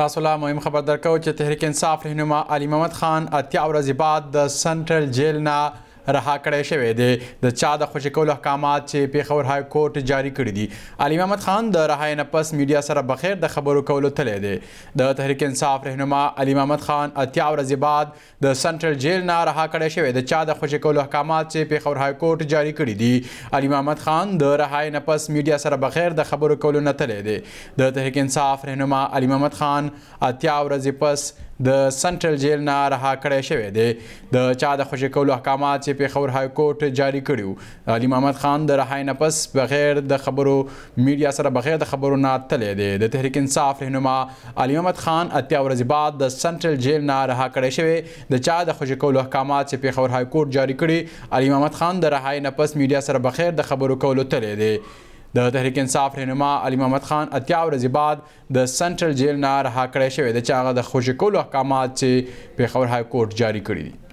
تاسو لا مهم خبر درکو چې تحریک انصاف رهنما علي محمد خان اتیا ورځې بعد د سنټرل جیل نه رها کړی شوی دی د چا د خوشی کولو احکامات چې پیښور های کورټ جاری کړی دي علي محمد خان د رهای نه پس میډیا سره بخیر د خبرو کولو تللی دی د تحریک انصاف رهنما علي محمد خان اتیا ورځې بعد د سنټرل جیل نه رها کړی شوی د چا د خوشی کولو احکامات چې پیښور های کورټ جاری کړی دي علي محمد خان د رهای نه پس میډیا سره بخیر د خبرو کولو نه تللی دی د تحریک انصاف رهنما علي محمد خان اتیا ورځې پس د سنټرل جیل نه رها کړی شوی دی د چا د خوشی کولو احکامات چې پیښور های کورټ جاری کړیو علي محمد خان د رهای نه پس بغیر د خبرو میډیا سره بغیر د خبرو نه تللی دی د تحریک انصاف رهنما علي محمد خان اتیا ورځې بعد د سنټرل جیل نه رها کړی شوی د چا د خوشی کولو احکامات چې پیښور های کورټ جاری کړي علي محمد خان د رهای نه پس میډیا سره بغیر د خبرو کولو تللی دی د تحریک انصاف رهنما علي محمد خان اتیا ورځې بعد د سنټرل جیل نه رها کړی شوی د چاغه د خوشکولو احکامات چې پیښور های کورټ جاری کړی دي